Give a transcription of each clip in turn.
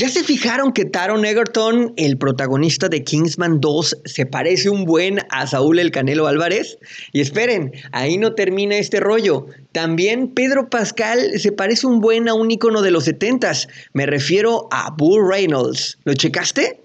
¿Ya se fijaron que Taron Egerton, el protagonista de Kingsman 2, se parece un buen a Saúl el Canelo Álvarez? Y esperen, ahí no termina este rollo. También Pedro Pascal se parece un buen a un ícono de los 70s. Me refiero a Bull Reynolds. ¿Lo checaste?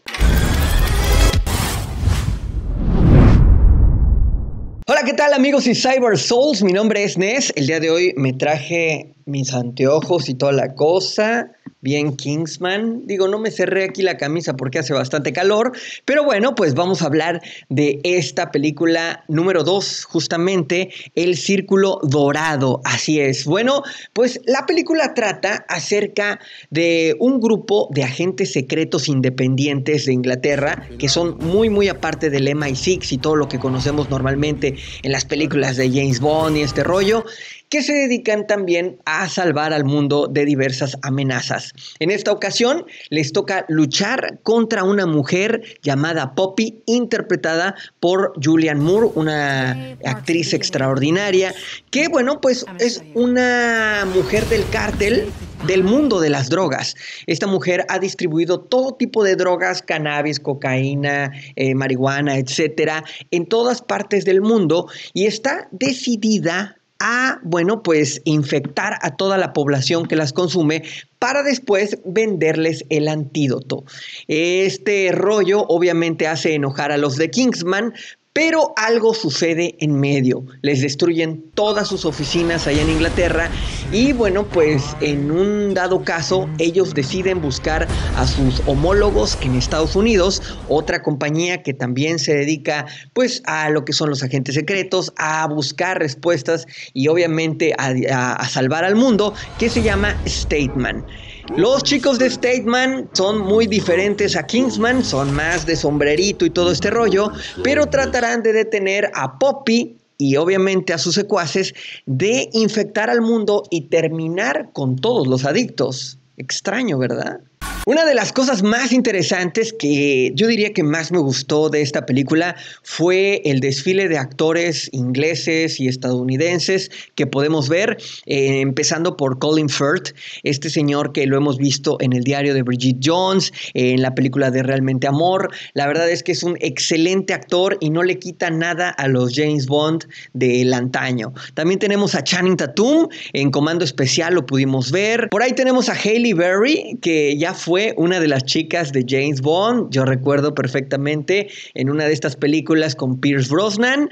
Hola, ¿qué tal amigos y Cyber Souls? Mi nombre es Ness. El día de hoy me traje mis anteojos y toda la cosa bien Kingsman. Digo, no me cerré aquí la camisa porque hace bastante calor, pero bueno, pues vamos a hablar de esta película número 2, justamente El Círculo Dorado. Así es. Bueno, pues la película trata acerca de un grupo de agentes secretos independientes de Inglaterra que son muy, muy aparte del MI6 y todo lo que conocemos normalmente en las películas de James Bond y este rollo que se dedican también a salvar al mundo de diversas amenazas. En esta ocasión les toca luchar contra una mujer llamada Poppy, interpretada por Julian Moore, una actriz extraordinaria, que bueno, pues es una mujer del cártel del mundo de las drogas. Esta mujer ha distribuido todo tipo de drogas, cannabis, cocaína, eh, marihuana, etcétera, en todas partes del mundo y está decidida a, bueno, pues infectar a toda la población que las consume para después venderles el antídoto. Este rollo obviamente hace enojar a los de Kingsman, pero algo sucede en medio. Les destruyen todas sus oficinas allá en Inglaterra y bueno, pues en un dado caso, ellos deciden buscar a sus homólogos en Estados Unidos, otra compañía que también se dedica pues a lo que son los agentes secretos, a buscar respuestas y obviamente a, salvar al mundo, que se llama Stateman. Los chicos de Stateman son muy diferentes a Kingsman, son más de sombrerito y todo este rollo, pero tratarán de detener a Poppy, y obviamente a sus secuaces de infectar al mundo y terminar con todos los adictos. Extraño, ¿verdad? Una de las cosas más interesantes que yo diría que más me gustó de esta película fue el desfile de actores ingleses y estadounidenses que podemos ver, eh, empezando por Colin Firth, este señor que lo hemos visto en el diario de Bridget Jones, en la película de Realmente Amor. La verdad es que es un excelente actor y no le quita nada a los James Bond del antaño. También tenemos a Channing Tatum, en Comando Especial lo pudimos ver. Por ahí tenemos a Hailey Berry, que ya fue una de las chicas de James Bond, yo recuerdo perfectamente en una de estas películas con Pierce Brosnan,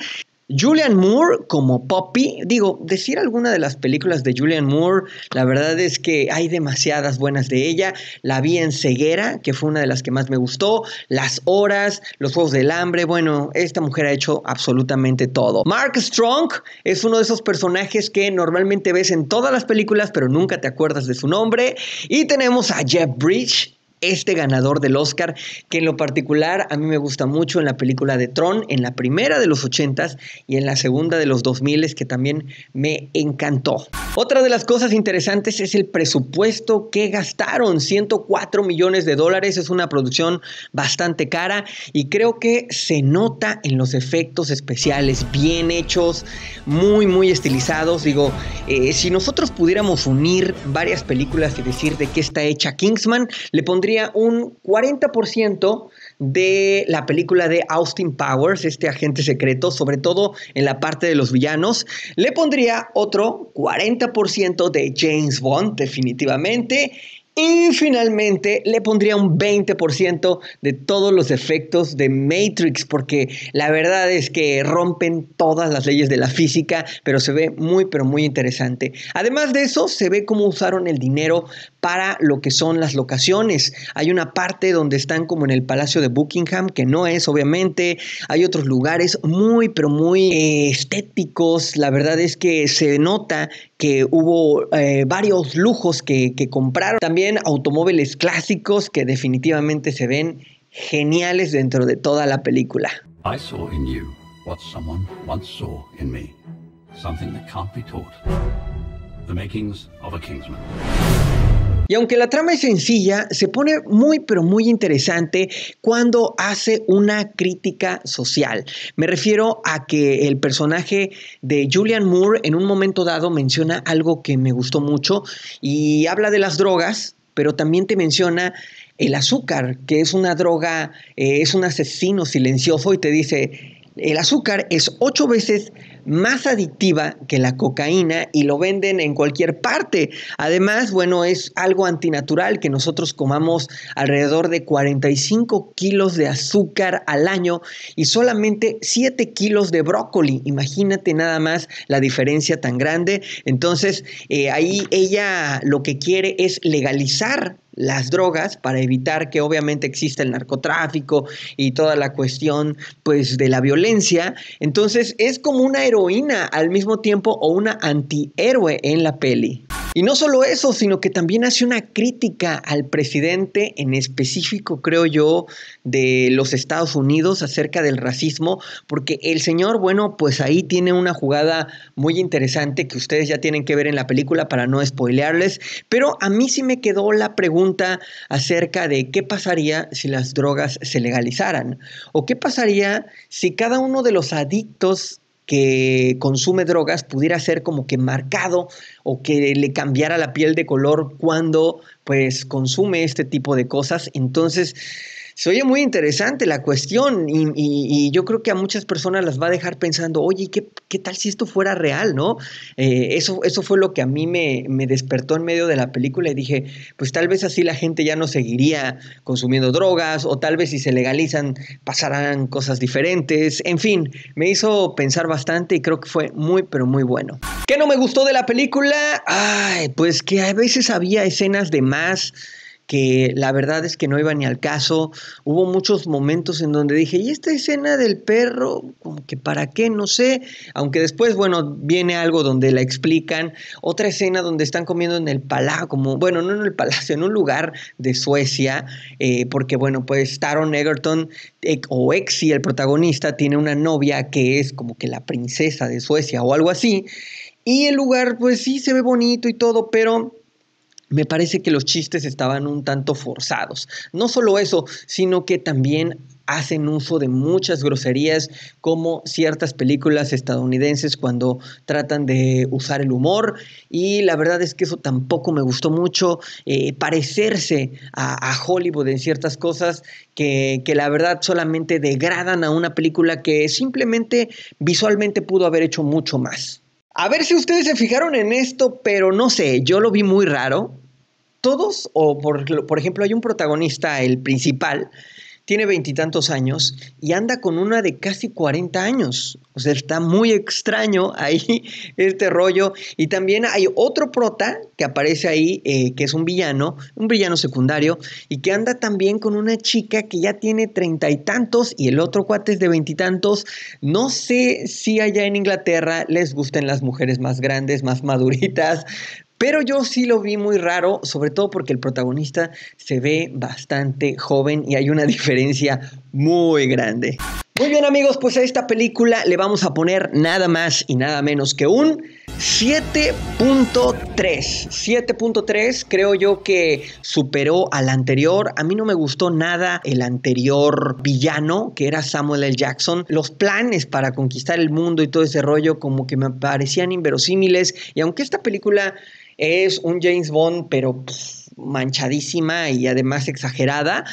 Julian Moore como Poppy, digo, decir alguna de las películas de Julian Moore, la verdad es que hay demasiadas buenas de ella. La vi en Ceguera, que fue una de las que más me gustó, Las Horas, Los Juegos del Hambre, bueno, esta mujer ha hecho absolutamente todo. Mark Strong es uno de esos personajes que normalmente ves en todas las películas, pero nunca te acuerdas de su nombre. Y tenemos a Jeff Bridge este ganador del Oscar, que en lo particular a mí me gusta mucho en la película de Tron, en la primera de los 80s y en la segunda de los 2000 que también me encantó. Otra de las cosas interesantes es el presupuesto que gastaron, 104 millones de dólares, es una producción bastante cara y creo que se nota en los efectos especiales, bien hechos, muy muy estilizados, digo, eh, si nosotros pudiéramos unir varias películas y decir de qué está hecha Kingsman, le pondría un 40% de la película de Austin Powers, este agente secreto, sobre todo en la parte de los villanos. Le pondría otro 40% de James Bond, definitivamente. Y finalmente le pondría un 20% de todos los efectos de Matrix, porque la verdad es que rompen todas las leyes de la física, pero se ve muy, pero muy interesante. Además de eso, se ve cómo usaron el dinero para lo que son las locaciones. Hay una parte donde están como en el Palacio de Buckingham, que no es obviamente, hay otros lugares muy, pero muy eh, estéticos. La verdad es que se nota que hubo eh, varios lujos que, compraron. También automóviles clásicos que definitivamente se ven geniales dentro de toda la película. I saw in you what someone once saw in me, something that can't be The makings of a kingsman. Y aunque la trama es sencilla, se pone muy pero muy interesante cuando hace una crítica social. Me refiero a que el personaje de Julian Moore en un momento dado menciona algo que me gustó mucho y habla de las drogas, pero también te menciona el azúcar, que es una droga, eh, es un asesino silencioso y te dice, el azúcar es ocho veces más adictiva que la cocaína y lo venden en cualquier parte. Además, bueno, es algo antinatural que nosotros comamos alrededor de 45 kilos de azúcar al año y solamente 7 kilos de brócoli. Imagínate nada más la diferencia tan grande. Entonces, eh, ahí ella lo que quiere es legalizar las drogas para evitar que obviamente exista el narcotráfico y toda la cuestión pues de la violencia. Entonces es como una heroína al mismo tiempo o una antihéroe en la peli. Y no solo eso, sino que también hace una crítica al presidente, en específico, creo yo, de los Estados Unidos acerca del racismo, porque el señor, bueno, pues ahí tiene una jugada muy interesante que ustedes ya tienen que ver en la película para no spoilearles, pero a mí sí me quedó la pregunta acerca de qué pasaría si las drogas se legalizaran, o qué pasaría si cada uno de los adictos que consume drogas pudiera ser como que marcado o que le cambiara la piel de color cuando pues consume este tipo de cosas. Entonces, se oye muy interesante la cuestión y, yo creo que a muchas personas las va a dejar pensando, oye, ¿qué, tal si esto fuera real, no? Eh, eso, eso fue lo que a mí me, me, despertó en medio de la película y dije, pues tal vez así la gente ya no seguiría consumiendo drogas o tal vez si se legalizan pasarán cosas diferentes. En fin, me hizo pensar bastante y creo que fue muy, pero muy bueno. ¿Qué no me gustó de la película? Ay, pues que a veces había escenas de más que la verdad es que no iba ni al caso. Hubo muchos momentos en donde dije, ¿y esta escena del perro? Como que para qué, no sé. Aunque después, bueno, viene algo donde la explican. Otra escena donde están comiendo en el palacio, como, bueno, no en el palacio, en un lugar de Suecia, eh, porque, bueno, pues Taron Egerton eh, o Exy, el protagonista, tiene una novia que es como que la princesa de Suecia o algo así. Y el lugar, pues sí, se ve bonito y todo, pero me parece que los chistes estaban un tanto forzados. No solo eso, sino que también hacen uso de muchas groserías como ciertas películas estadounidenses cuando tratan de usar el humor y la verdad es que eso tampoco me gustó mucho eh, parecerse a, Hollywood en ciertas cosas que, que, la verdad solamente degradan a una película que simplemente visualmente pudo haber hecho mucho más. A ver si ustedes se fijaron en esto, pero no sé, yo lo vi muy raro todos, o por, ejemplo, hay un protagonista, el principal, tiene veintitantos años y anda con una de casi 40 años. O sea, está muy extraño ahí este rollo. Y también hay otro prota que aparece ahí, eh, que es un villano, un villano secundario, y que anda también con una chica que ya tiene treinta y tantos y el otro cuate es de veintitantos. No sé si allá en Inglaterra les gusten las mujeres más grandes, más maduritas, pero yo sí lo vi muy raro, sobre todo porque el protagonista se ve bastante joven y hay una diferencia muy grande. Muy bien amigos, pues a esta película le vamos a poner nada más y nada menos que un 7.3. 7.3 creo yo que superó al anterior. A mí no me gustó nada el anterior villano que era Samuel L. Jackson. Los planes para conquistar el mundo y todo ese rollo como que me parecían inverosímiles. Y aunque esta película es un James Bond pero pues, manchadísima y además exagerada,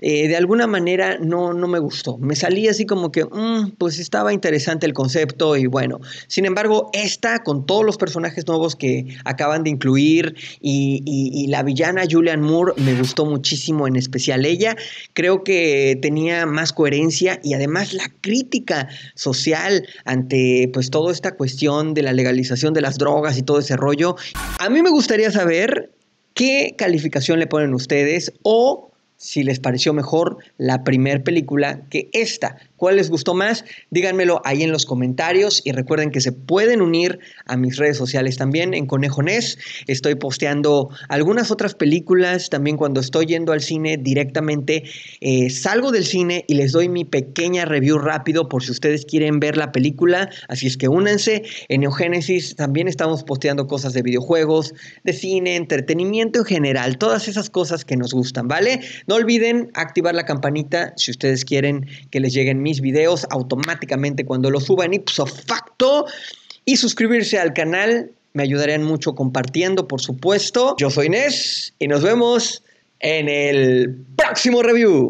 eh, de alguna manera no, no me gustó. Me salí así como que, mm, pues estaba interesante el concepto y bueno. Sin embargo, esta, con todos los personajes nuevos que acaban de incluir y, la villana Julian Moore, me gustó muchísimo, en especial ella. Creo que tenía más coherencia y además la crítica social ante pues toda esta cuestión de la legalización de las drogas y todo ese rollo. A mí me gustaría saber qué calificación le ponen ustedes o si les pareció mejor la primera película que esta. ¿Cuál les gustó más? Díganmelo ahí en los comentarios y recuerden que se pueden unir a mis redes sociales también en Conejones. Estoy posteando algunas otras películas, también cuando estoy yendo al cine directamente eh, salgo del cine y les doy mi pequeña review rápido por si ustedes quieren ver la película. Así es que únanse. En Neogénesis también estamos posteando cosas de videojuegos, de cine, entretenimiento en general, todas esas cosas que nos gustan, ¿vale? No olviden activar la campanita si ustedes quieren que les lleguen mis videos automáticamente cuando los suban, ipso pues, facto y suscribirse al canal. Me ayudarían mucho compartiendo, por supuesto. Yo soy Inés y nos vemos en el próximo review.